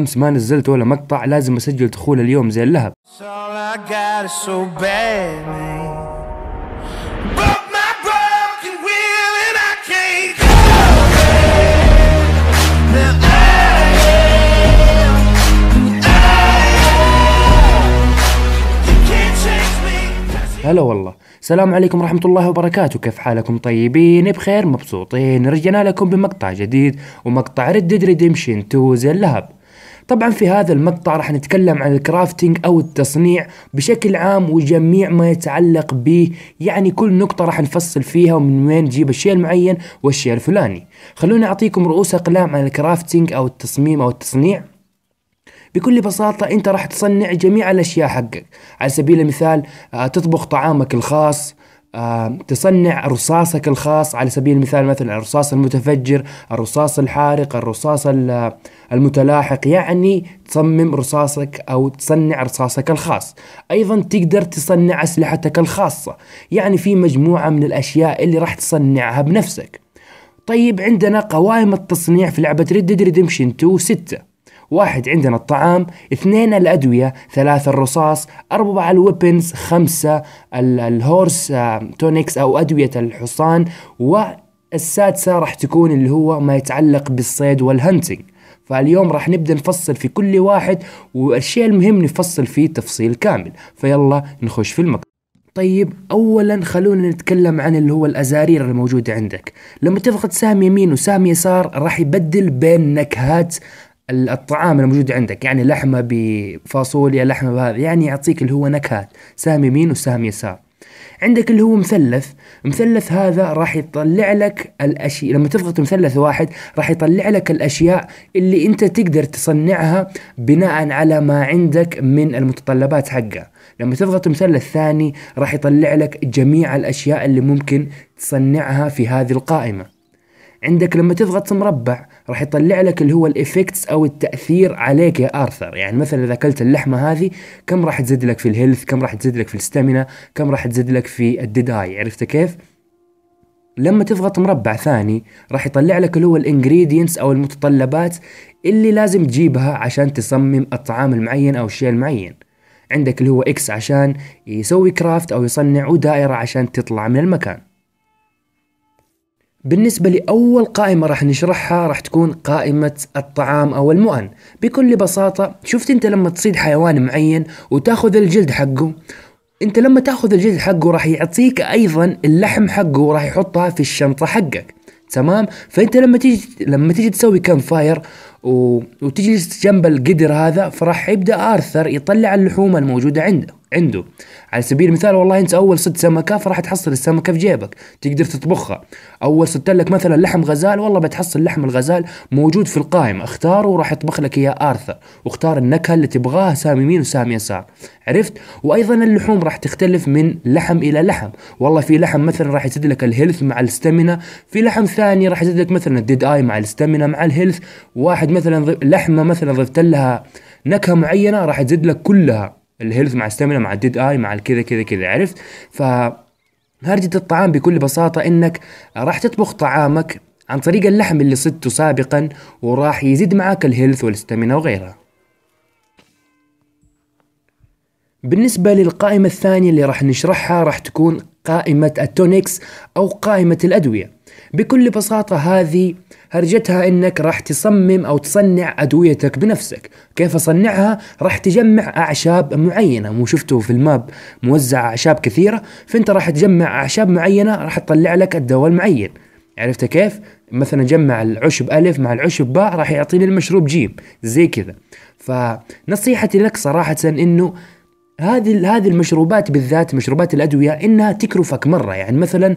امس ما نزلت ولا مقطع لازم اسجل دخول اليوم زي اللهب هلا والله السلام عليكم ورحمة الله وبركاته كيف حالكم طيبين بخير مبسوطين رجعنا لكم بمقطع جديد ومقطع ريد ديد ريديمشن 2 زي اللهب طبعا في هذا المقطع راح نتكلم عن الكرافتنج او التصنيع بشكل عام وجميع ما يتعلق به يعني كل نقطة راح نفصل فيها ومن وين نجيب الشيء المعين والشيء الفلاني خلوني اعطيكم رؤوس اقلام عن الكرافتنج او التصميم او التصنيع بكل بساطة أنت راح تصنع جميع الأشياء حقك على سبيل المثال آه، تطبخ طعامك الخاص تصنع رصاصك الخاص على سبيل المثال مثلا الرصاص المتفجر الرصاص الحارق الرصاص المتلاحق يعني تصمم رصاصك أو تصنع رصاصك الخاص أيضا تقدر تصنع أسلحتك الخاصة يعني في مجموعة من الأشياء اللي راح تصنعها بنفسك طيب عندنا قوائم التصنيع في لعبة ريد ديد ريدمشن 2 6 واحد عندنا الطعام اثنين الأدوية ثلاثة الرصاص أربعة الويبنز خمسة الهورس آه، تونكس أو أدوية الحصان والسادسة راح تكون اللي هو ما يتعلق بالصيد والهنتنج فاليوم راح نبدا نفصل في كل واحد والشيء المهم نفصل فيه تفصيل كامل فيلا نخش في المقطع طيب اولا خلونا نتكلم عن اللي هو الازارير الموجوده عندك لما تضغط سهم يمين وسهم يسار راح يبدل بين نكهات الطعام الموجود عندك يعني لحمه بفاصوليا لحمه بهذا يعني يعطيك اللي هو نكهات سهم يمين وسهم يسار عندك اللي هو مثلث مثلث هذا راح يطلع لك الاشياء لما تضغط مثلث واحد راح يطلع لك الاشياء اللي انت تقدر تصنعها بناء على ما عندك من المتطلبات حقه لما تضغط مثلث ثاني راح يطلع لك جميع الاشياء اللي ممكن تصنعها في هذه القائمه عندك لما تضغط مربع راح يطلع لك اللي هو الايفكتس او التاثير عليك يا ارثر يعني مثلا اذا اكلت اللحمه هذه كم راح تزيد لك في الهيلث كم راح تزيد لك في الستامينا كم راح تزيد لك في الديداي عرفت كيف لما تضغط مربع ثاني راح يطلع لك اللي هو الانجريدينتس او المتطلبات اللي لازم تجيبها عشان تصمم الطعام المعين او الشيء المعين عندك اللي هو اكس عشان يسوي كرافت او يصنع ودائره عشان تطلع من المكان بالنسبة لأول قائمة راح نشرحها راح تكون قائمة الطعام أو المؤن بكل بساطة شفت أنت لما تصيد حيوان معين وتاخذ الجلد حقه أنت لما تاخذ الجلد حقه راح يعطيك أيضا اللحم حقه وراح يحطها في الشنطة حقك تمام فانت لما تيجي لما تيجي تسوي كامب فاير و... وتجلس جنب القدر هذا فراح يبدا ارثر يطلع اللحوم الموجوده عنده عنده على سبيل المثال والله انت اول صد سمكه فراح تحصل السمكه في جيبك تقدر تطبخها اول صدت لك مثلا لحم غزال والله بتحصل لحم الغزال موجود في القائمه اختاره وراح يطبخ لك اياه ارثر واختار النكهه اللي تبغاها سام يمين وسام يسار عرفت وايضا اللحوم راح تختلف من لحم الى لحم والله في لحم مثلا راح يزيد لك الهيلث مع الستامينا في لحم ثاني راح يزيد لك مثلا الديد اي مع الستامينا مع الهيلث واحد مثلا لحمه مثلا ضفت لها نكهه معينه راح تزيد لك كلها الهيلث مع الستامنا مع الديد اي مع الكذا كذا كذا عرفت ف هرجة الطعام بكل بساطة انك راح تطبخ طعامك عن طريق اللحم اللي صدته سابقا وراح يزيد معاك الهيلث والستامينا وغيرها بالنسبة للقائمة الثانية اللي راح نشرحها راح تكون قائمة التونيكس أو قائمة الأدوية بكل بساطة هذه هرجتها انك راح تصمم او تصنع ادويتك بنفسك كيف اصنعها راح تجمع اعشاب معينه مو شفتوا في الماب موزع اعشاب كثيره فانت راح تجمع اعشاب معينه راح تطلع لك الدواء المعين عرفت كيف مثلا جمع العشب ألف مع العشب باء راح يعطيني المشروب جيم زي كذا فنصيحتي لك صراحة إنه هذه هذه المشروبات بالذات مشروبات الادويه انها تكرفك مره يعني مثلا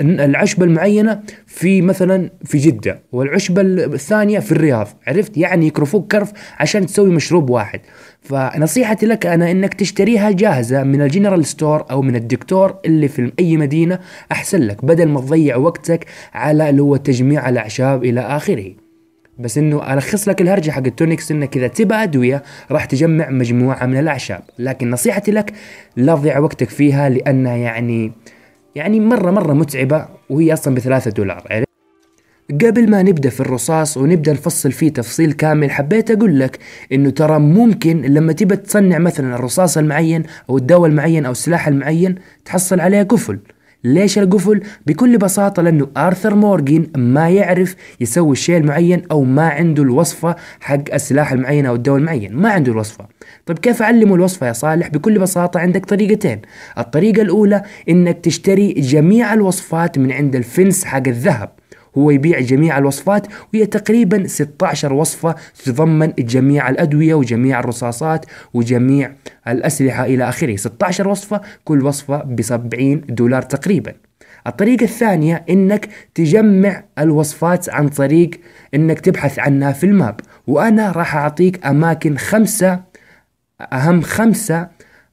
العشبه المعينه في مثلا في جده والعشبه الثانيه في الرياض عرفت يعني يكرفوك كرف عشان تسوي مشروب واحد فنصيحتي لك انا انك تشتريها جاهزه من الجنرال ستور او من الدكتور اللي في اي مدينه احسن لك بدل ما تضيع وقتك على اللي هو تجميع الاعشاب الى اخره بس انه الخص لك الهرجه حق التونكس انك اذا تبى ادويه راح تجمع مجموعه من الاعشاب لكن نصيحتي لك لا تضيع وقتك فيها لانها يعني يعني مره مره متعبه وهي اصلا بثلاثة دولار عرفت قبل ما نبدا في الرصاص ونبدا نفصل فيه تفصيل كامل حبيت اقول لك انه ترى ممكن لما تبى تصنع مثلا الرصاص المعين او الدواء المعين او السلاح المعين تحصل عليه قفل ليش القفل؟ بكل بساطة لأنه آرثر مورجن ما يعرف يسوي الشيء المعين أو ما عنده الوصفة حق السلاح المعين أو الدواء المعين ما عنده الوصفة طيب كيف أعلمه الوصفة يا صالح؟ بكل بساطة عندك طريقتين الطريقة الأولى إنك تشتري جميع الوصفات من عند الفنس حق الذهب هو يبيع جميع الوصفات وهي تقريبا 16 وصفة تتضمن جميع الأدوية وجميع الرصاصات وجميع الأسلحة إلى آخره 16 وصفة كل وصفة ب 70 دولار تقريبا الطريقة الثانية انك تجمع الوصفات عن طريق انك تبحث عنها في الماب وانا راح اعطيك اماكن خمسة اهم خمسة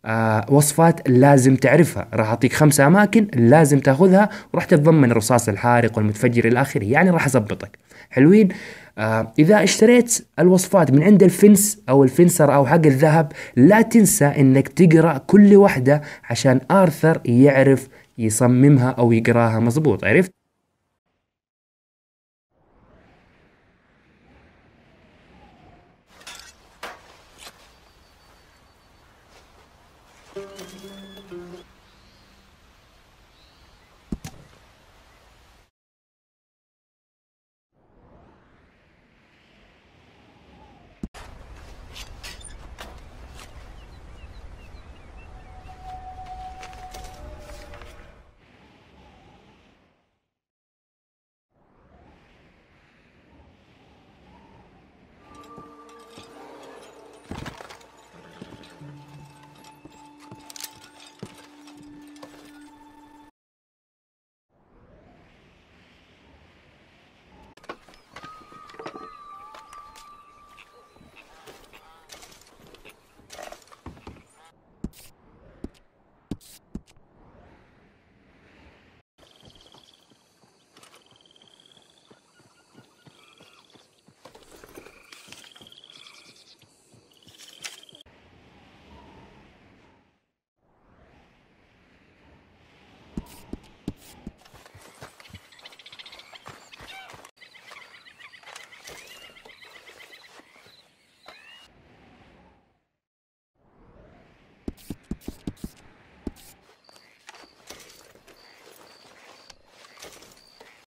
آه، وصفات لازم تعرفها راح اعطيك خمس اماكن لازم تاخذها وراح تتضمن الرصاص الحارق والمتفجر الى اخره يعني راح اظبطك حلوين آه اذا اشتريت الوصفات من عند الفنس او الفنسر او حق الذهب لا تنسى انك تقرا كل واحده عشان ارثر يعرف يصممها او يقراها مظبوط عرفت うん。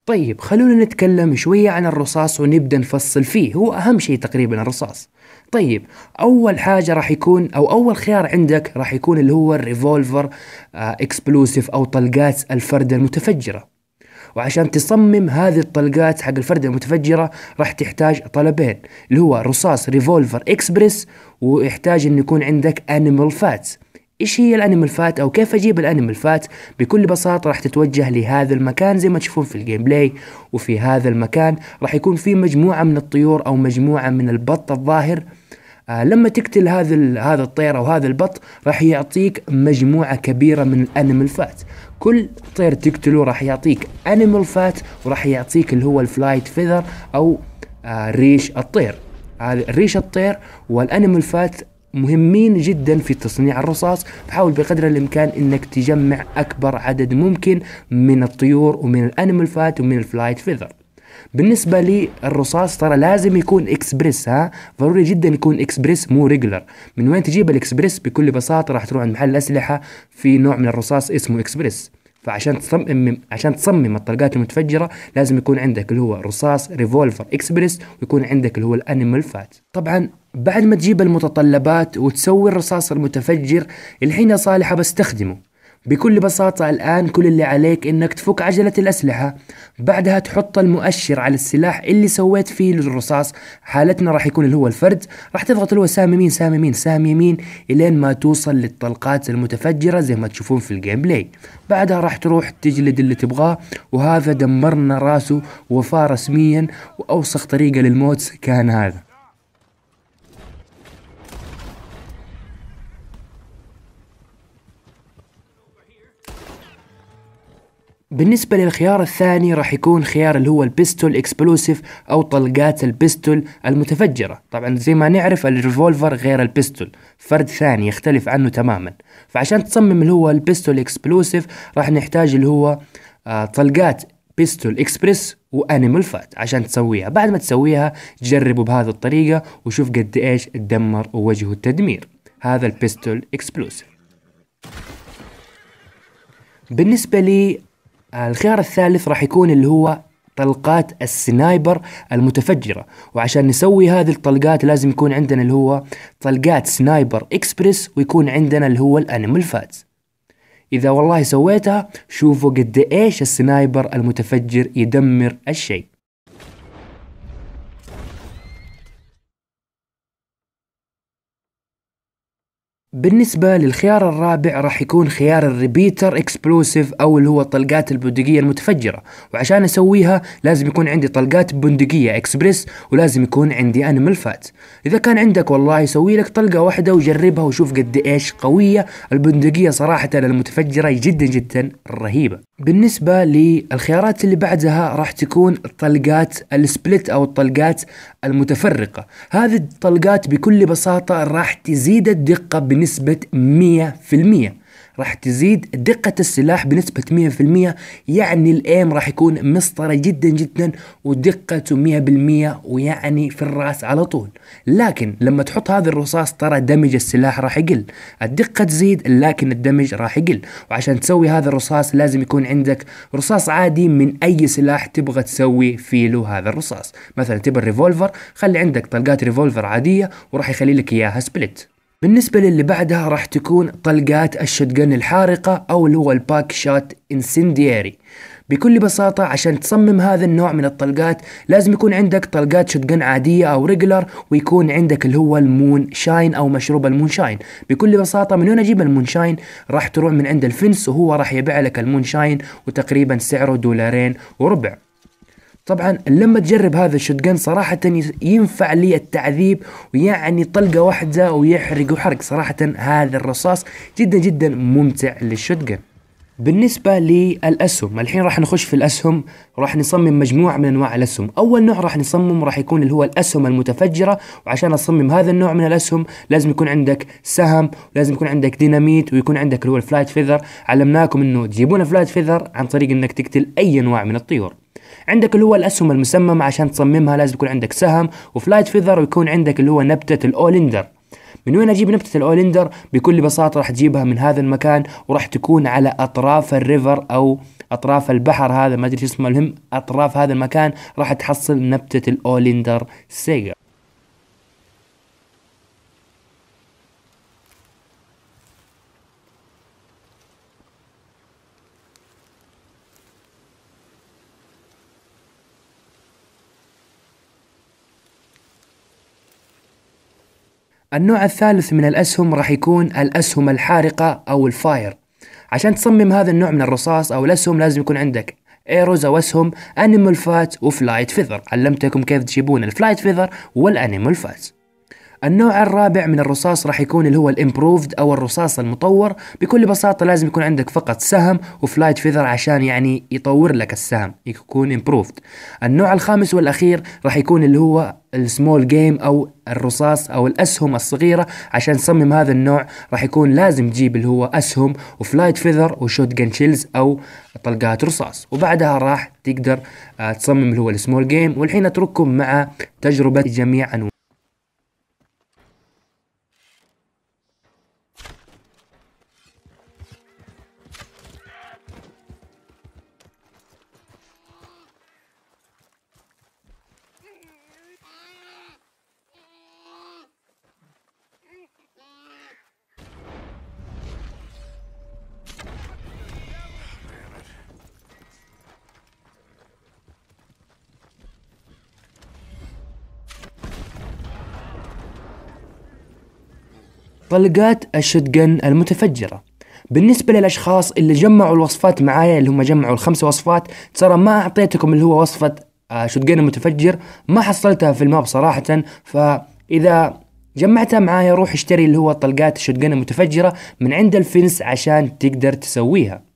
طيب خلونا نتكلم شوية عن الرصاص ونبدأ نفصل فيه هو أهم شيء تقريبا الرصاص طيب أول حاجة راح يكون أو أول خيار عندك راح يكون اللي هو الريفولفر آه، اكسبلوسيف أو طلقات الفردة المتفجرة وعشان تصمم هذه الطلقات حق الفردة المتفجرة راح تحتاج طلبين اللي هو رصاص ريفولفر اكسبرس ويحتاج انه يكون عندك انيمال فات ايش هي الانيمال فات او كيف اجيب الانيمال فات بكل بساطه راح تتوجه لهذا المكان زي ما تشوفون في الجيم بلاي وفي هذا المكان راح يكون في مجموعه من الطيور او مجموعه من البط الظاهر آه لما تقتل هذا هذا الطير او هذا البط راح يعطيك مجموعه كبيره من الانيمال فات كل طير تقتله راح يعطيك انيمال فات وراح يعطيك اللي هو الفلايت فيذر او آه ريش الطير هذا آه ريش الطير والانيمال فات مهمين جدا في تصنيع الرصاص فحاول بقدر الامكان انك تجمع اكبر عدد ممكن من الطيور ومن الانيمال فات ومن الفلايت فيذر بالنسبة للرصاص ترى لازم يكون اكسبريس ها ضروري جدا يكون اكسبريس مو ريجلر من وين تجيب الاكسبريس بكل بساطة راح تروح عند محل أسلحة في نوع من الرصاص اسمه اكسبريس فعشان تصمم عشان تصمم الطلقات المتفجره لازم يكون عندك اللي هو رصاص ريفولفر اكسبريس ويكون عندك اللي هو الانيمال فات طبعا بعد ما تجيب المتطلبات وتسوي الرصاص المتفجر الحين يا صالح بستخدمه بكل بساطة الآن كل اللي عليك إنك تفك عجلة الأسلحة بعدها تحط المؤشر على السلاح اللي سويت فيه الرصاص حالتنا راح يكون اللي هو الفرد راح تضغط اللي هو سهم يمين سهم يمين سهم يمين إلين ما توصل للطلقات المتفجرة زي ما تشوفون في الجيم بلاي بعدها راح تروح تجلد اللي تبغاه وهذا دمرنا راسه وفاه رسميا وأوسخ طريقة للموت كان هذا بالنسبة للخيار الثاني راح يكون خيار اللي هو البيستول اكسبلوسيف او طلقات البيستول المتفجرة طبعا زي ما نعرف الريفولفر غير البيستول فرد ثاني يختلف عنه تماما فعشان تصمم اللي هو البيستول اكسبلوسيف راح نحتاج اللي هو آه، طلقات بيستول اكسبريس وانيمال فات عشان تسويها بعد ما تسويها جربوا بهذه الطريقة وشوف قد ايش تدمر ووجهه التدمير هذا البيستول اكسبلوسيف بالنسبة لي الخيار الثالث راح يكون اللي هو طلقات السنايبر المتفجرة وعشان نسوي هذه الطلقات لازم يكون عندنا اللي هو طلقات سنايبر اكسبرس ويكون عندنا اللي هو الانيمال فاتس إذا والله سويتها شوفوا قد إيش السنايبر المتفجر يدمر الشيء بالنسبة للخيار الرابع راح يكون خيار الريبيتر اكسبلوسيف او اللي هو الطلقات البندقية المتفجرة وعشان اسويها لازم يكون عندي طلقات بندقية اكسبريس ولازم يكون عندي انيمال فات اذا كان عندك والله سوي لك طلقة واحدة وجربها وشوف قد ايش قوية البندقية صراحة المتفجرة جدا جدا رهيبة بالنسبة للخيارات اللي بعدها راح تكون الطلقات السبلت او الطلقات المتفرقة هذه الطلقات بكل بساطة راح تزيد الدقة بالنسبة بنسبة 100% راح تزيد دقة السلاح بنسبة 100% يعني الايم راح يكون مسطرة جدا جدا ودقته 100% ويعني في الراس على طول لكن لما تحط هذا الرصاص ترى دمج السلاح راح يقل الدقة تزيد لكن الدمج راح يقل وعشان تسوي هذا الرصاص لازم يكون عندك رصاص عادي من اي سلاح تبغى تسوي فيه له هذا الرصاص مثلا تبغى الريفولفر خلي عندك طلقات ريفولفر عادية وراح يخلي لك اياها سبليت بالنسبة للي بعدها راح تكون طلقات الشوتجن الحارقة أو اللي هو الباك شات انسندياري بكل بساطة عشان تصمم هذا النوع من الطلقات لازم يكون عندك طلقات شوتجن عادية أو ريجلر ويكون عندك اللي هو المون شاين أو مشروب المون شاين بكل بساطة من وين أجيب المون شاين راح تروح من عند الفنس وهو راح يبيع لك المون شاين وتقريبا سعره دولارين وربع طبعا لما تجرب هذا الشوتجن صراحة ينفع لي التعذيب ويعني طلقة واحدة ويحرق وحرق صراحة هذا الرصاص جدا جدا ممتع للشوتجن بالنسبة للأسهم الحين راح نخش في الأسهم راح نصمم مجموعة من أنواع الأسهم أول نوع راح نصمم راح يكون اللي هو الأسهم المتفجرة وعشان أصمم هذا النوع من الأسهم لازم يكون عندك سهم ولازم يكون عندك ديناميت ويكون عندك اللي هو الفلايت فيذر علمناكم أنه تجيبون فلايت فيذر عن طريق أنك تقتل أي أنواع من الطيور عندك اللي هو الاسهم المسممه عشان تصممها لازم يكون عندك سهم وفلايت فيذر ويكون عندك اللي هو نبته الاولندر من وين اجيب نبته الاولندر بكل بساطه راح تجيبها من هذا المكان وراح تكون على اطراف الريفر او اطراف البحر هذا ما ادري شو اسمه المهم اطراف هذا المكان راح تحصل نبته الاولندر سيجا النوع الثالث من الأسهم راح يكون الأسهم الحارقة أو الفاير عشان تصمم هذا النوع من الرصاص أو الأسهم لازم يكون عندك ايروز او اسهم انيمال فات وفلايت فيذر علمتكم كيف تجيبون الفلايت فيذر والانيمال فات النوع الرابع من الرصاص راح يكون اللي هو الامبروفد او الرصاص المطور بكل بساطه لازم يكون عندك فقط سهم وفلايت فيذر عشان يعني يطور لك السهم يكون امبروفد النوع الخامس والاخير راح يكون اللي هو السمول جيم او الرصاص او الاسهم الصغيره عشان تصمم هذا النوع راح يكون لازم تجيب اللي هو اسهم وفلايت فيذر وشوت جن شيلز او طلقات رصاص وبعدها راح تقدر آه، تصمم اللي هو السمول جيم والحين اترككم مع تجربه جميع انواع طلقات الشوتجن المتفجرة بالنسبة للأشخاص اللي جمعوا الوصفات معايا اللي هم جمعوا الخمس وصفات ترى ما أعطيتكم اللي هو وصفة آه، شوتجن المتفجر ما حصلتها في الماب صراحة فإذا جمعتها معايا روح اشتري اللي هو طلقات الشوتجن المتفجرة من عند الفنس عشان تقدر تسويها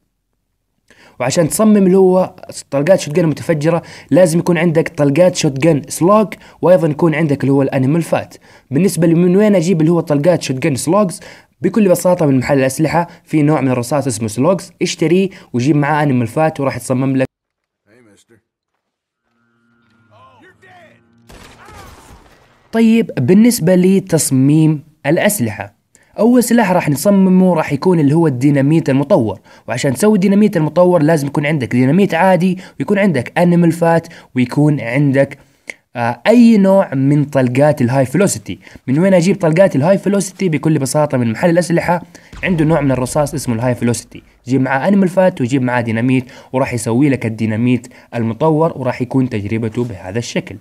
وعشان تصمم اللي هو طلقات شوت جن متفجره لازم يكون عندك طلقات شوت جن سلوج وايضا يكون عندك اللي هو الانيمال فات بالنسبه من وين اجيب اللي هو طلقات شوت جن سلوجز بكل بساطه من محل الاسلحه في نوع من الرصاص اسمه سلوجز اشتريه وجيب معاه انيمال فات وراح تصمم لك طيب بالنسبه لتصميم الاسلحه اول سلاح راح نصممه راح يكون اللي هو الديناميت المطور وعشان تسوي الديناميت المطور لازم يكون عندك ديناميت عادي ويكون عندك انيمال فات ويكون عندك آه، اي نوع من طلقات الهاي فلوسيتي من وين اجيب طلقات الهاي فلوسيتي بكل بساطه من محل الاسلحه عنده نوع من الرصاص اسمه الهاي فلوسيتي جيب معاه انيمال فات وجيب معاه ديناميت وراح يسوي لك الديناميت المطور وراح يكون تجربته بهذا الشكل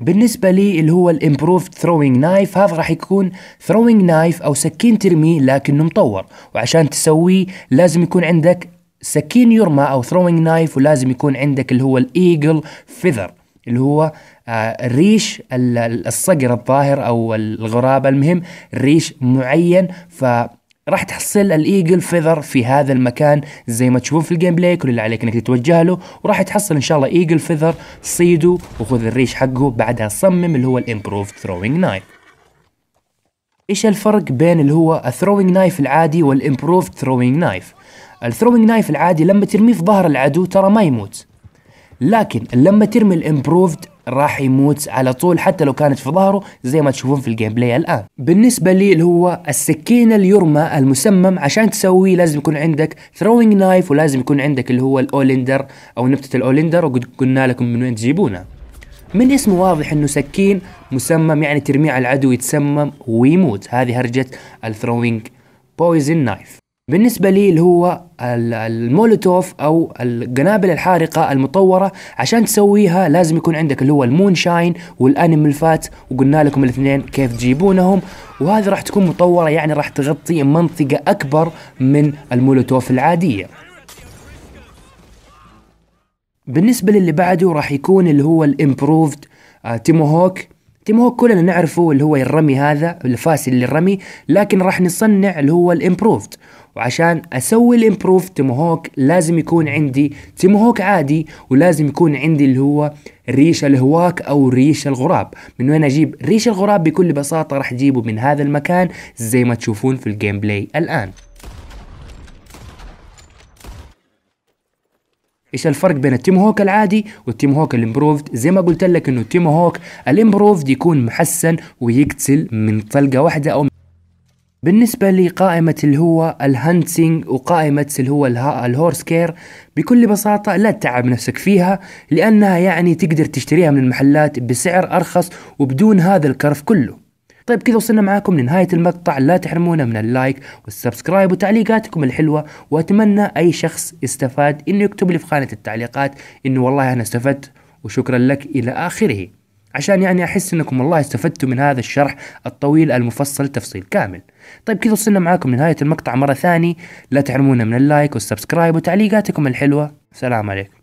بالنسبة لي اللي هو الامبروفد ثروينج نايف هذا راح يكون ثروينج نايف او سكين ترمي لكنه مطور وعشان تسويه لازم يكون عندك سكين يرمى او ثروينج نايف ولازم يكون عندك اللي هو الايجل فيذر اللي هو آه، الريش الصقر الظاهر او الغراب المهم ريش معين ف راح تحصل الايجل فيذر في هذا المكان زي ما تشوفون في الجيم بلاي كل اللي عليك انك تتوجه له وراح تحصل ان شاء الله ايجل فيذر صيده وخذ الريش حقه بعدها صمم اللي هو الامبروفد ثروينج نايف ايش الفرق بين اللي هو الثروينج نايف العادي والامبروفد ثروينج نايف الثروينج نايف العادي لما ترميه في ظهر العدو ترى ما يموت لكن لما ترمي الامبروفد راح يموت على طول حتى لو كانت في ظهره زي ما تشوفون في الجيم بلاي الان بالنسبه لي اللي هو السكينه اليرمى المسمم عشان تسويه لازم يكون عندك ثروينج نايف ولازم يكون عندك اللي هو الاولندر او نبته الاولندر وقد قلنا لكم من وين تجيبونه من اسمه واضح انه سكين مسمم يعني ترميه على العدو يتسمم ويموت هذه هرجه الثروينج بويزن نايف بالنسبة لي اللي هو المولوتوف أو القنابل الحارقة المطورة عشان تسويها لازم يكون عندك اللي هو المون شاين والأنيمال فات وقلنا لكم الاثنين كيف تجيبونهم وهذه راح تكون مطورة يعني راح تغطي منطقة أكبر من المولوتوف العادية بالنسبة للي بعده راح يكون اللي هو الامبروفد آه، تيموهوك هوك كلنا نعرفه اللي هو الرمي هذا الفاسد للرمي لكن راح نصنع اللي هو الامبروفد وعشان اسوي الامبروفد تيم هوك لازم يكون عندي هوك عادي ولازم يكون عندي اللي هو ريش الهواك او ريش الغراب من وين اجيب ريش الغراب بكل بساطه راح اجيبه من هذا المكان زي ما تشوفون في الجيم بلاي الان ايش الفرق بين التيم هوك العادي والتيم هوك الامبروفد زي ما قلت لك انه التيم هوك الامبروفد يكون محسن ويقتل من طلقه واحده او بالنسبة لقائمة اللي هو الهانتنج وقائمة اللي هو الهورس كير بكل بساطة لا تتعب نفسك فيها لأنها يعني تقدر تشتريها من المحلات بسعر أرخص وبدون هذا الكرف كله طيب كذا وصلنا معاكم لنهاية المقطع لا تحرمونا من اللايك والسبسكرايب وتعليقاتكم الحلوة وأتمنى أي شخص استفاد إنه يكتب لي في خانة التعليقات إنه والله أنا استفدت وشكرا لك إلى آخره عشان يعني أحس أنكم والله استفدتوا من هذا الشرح الطويل المفصل تفصيل كامل طيب كذا وصلنا معاكم لنهاية المقطع مرة ثانية لا تحرمونا من اللايك والسبسكرايب وتعليقاتكم الحلوة سلام عليكم